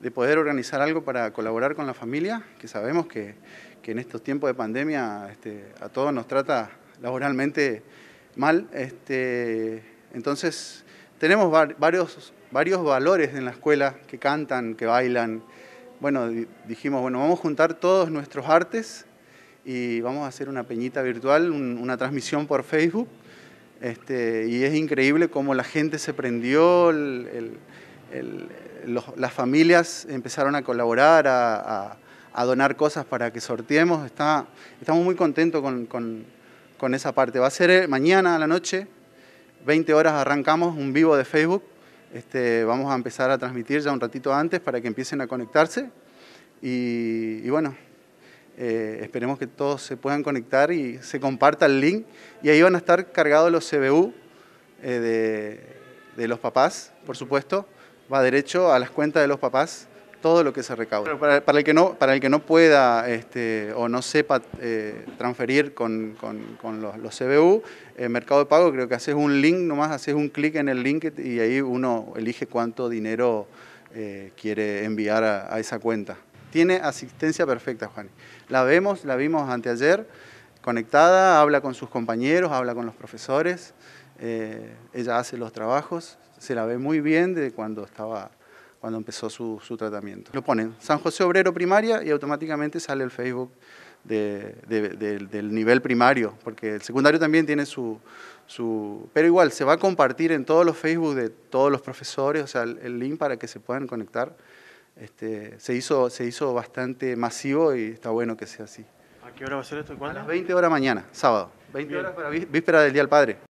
de poder organizar algo para colaborar con la familia, que sabemos que, en estos tiempos de pandemia este, a todos nos trata laboralmente mal. Este, entonces, tenemos varios, varios valores en la escuela que cantan, que bailan. Bueno, dijimos, bueno, vamos a juntar todos nuestros artes y vamos a hacer una peñita virtual, una transmisión por Facebook. Este, y es increíble cómo la gente se prendió, el las familias empezaron a colaborar, a, donar cosas para que sorteemos. estamos muy contentos con, esa parte. Va a ser eh, mañana a la noche, 20 horas arrancamos un vivo de Facebook. Este, vamos a empezar a transmitir ya un ratito antes para que empiecen a conectarse. Y, bueno, eh, esperemos que todos se puedan conectar y se comparta el link. Y ahí van a estar cargados los CBU eh, de los papás, por supuesto, va derecho a las cuentas de los papás todo lo que se recauda. Para, el, que no, para el que no pueda este, o no sepa eh, transferir con, los, CBU, eh, Mercado de Pago creo que haces un link nomás, haces un clic en el link y ahí uno elige cuánto dinero eh, quiere enviar a, a, esa cuenta. Tiene asistencia perfecta, Juan. La vemos, la vimos anteayer, conectada, habla con sus compañeros, habla con los profesores, eh, ella hace los trabajos, se la ve muy bien de cuando estaba cuando empezó su, su, tratamiento. Lo ponen San José Obrero Primaria y automáticamente sale el Facebook del nivel primario, porque el secundario también tiene su, su, Pero igual, se va a compartir en todos los Facebook de todos los profesores, o sea, el, link para que se puedan conectar. Este, se, hizo, se hizo bastante masivo y está bueno que sea así. ¿A qué hora va a ser esto? ¿Cuándo? A las 20 horas mañana, sábado. 20 horas para víspera del Día del Padre.